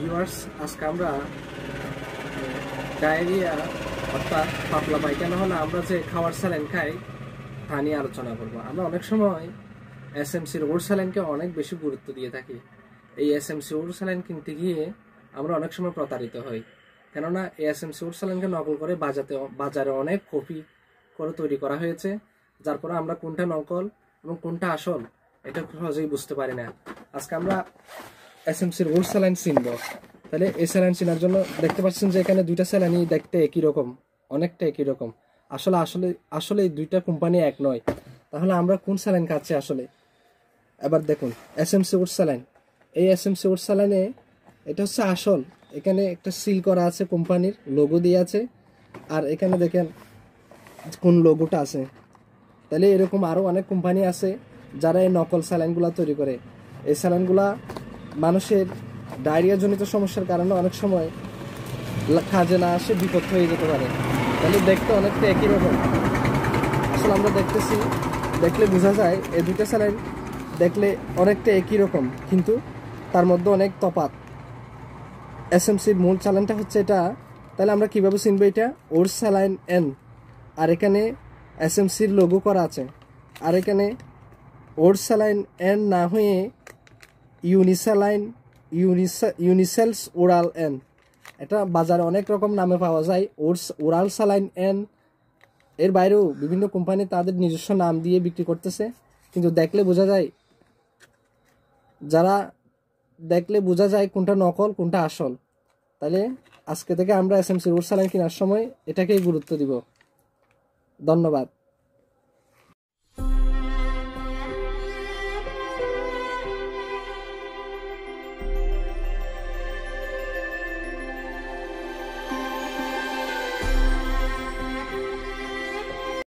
viewers আজকে আমরা diarrhoea অর্থাৎ পাতলা পায়খানা হলে আমরা যে খাওয়ার স্যালেন খাই তা নিয়ে আলোচনা করব আমরা অনেক সময় এস এম সির ওর স্যালেনকে অনেক বেশি গুরুত্ব দিয়ে থাকি এই S M C Orsaline কিনতে গিয়ে আমরা অনেক সময় প্রতারিত হই কেননা এই এস এম সি ওর স্যালেনকে নকল করে বাজাতে বাজারে অনেক কপি করে তৈরি করা হয়েছে যার পরে আমরা কোনটা নকল এবং কোনটা আসল এটা সহজেই বুঝতে পারি না আজকে আমরা এসএমসির ওর স্যালাইন বস তাহলে এই স্যালাইন সিনার জন্য দেখতে পাচ্ছেন যে এখানে দুইটা স্যালাইনই দেখতে একই রকম অনেকটা একই রকম আসলে আসলে আসলে এই দুইটা কোম্পানি এক নয় তাহলে আমরা কোন স্যালাইন খাচ্ছি আসলে এবার দেখুন এসএমসি ওর স্যালাইন এই এসএমসি ওর স্যালাইনে এটা হচ্ছে আসল এখানে একটা সিল করা আছে কোম্পানির লোগো দিয়ে আছে আর এখানে দেখেন কোন লোগোটা আছে তাহলে এরকম আরও অনেক কোম্পানি আছে যারা এই নকল স্যালাইনগুলো তৈরি করে এই স্যালাইনগুলা মানুষের ডায়রিয়াজনিত সমস্যার কারণে অনেক সময় কাজে না আসে বিপদ হয়ে যেতে পারে তাহলে দেখতে অনেকটা একই রকম আসলে আমরা দেখতেছি দেখলে বোঝা যায় এই দুটো স্যালাইন দেখলে অনেকটা একই রকম কিন্তু তার মধ্যে অনেক তফাত সির মূল চ্যালেঞ্জটা হচ্ছে এটা তাহলে আমরা কীভাবে চিনবো এটা ওর স্যালাইন এন আর এখানে এস সির লোগো করা আছে আর এখানে ওর স্যালাইন এন না হয়ে ইউনিসেলাইন ইউনিসেলস ওরাল এন এটা বাজারে অনেক রকম নামে পাওয়া যায় ওরস ওরাল সালাইন এন এর বাইরেও বিভিন্ন কোম্পানি তাদের নিজস্ব নাম দিয়ে বিক্রি করতেছে কিন্তু দেখলে বোঝা যায় যারা দেখলে বোঝা যায় কোনটা নকল কোনটা আসল তাহলে আজকে থেকে আমরা এস এম সি রোড সালাইন কেনার সময় এটাকেই গুরুত্ব দিব ধন্যবাদ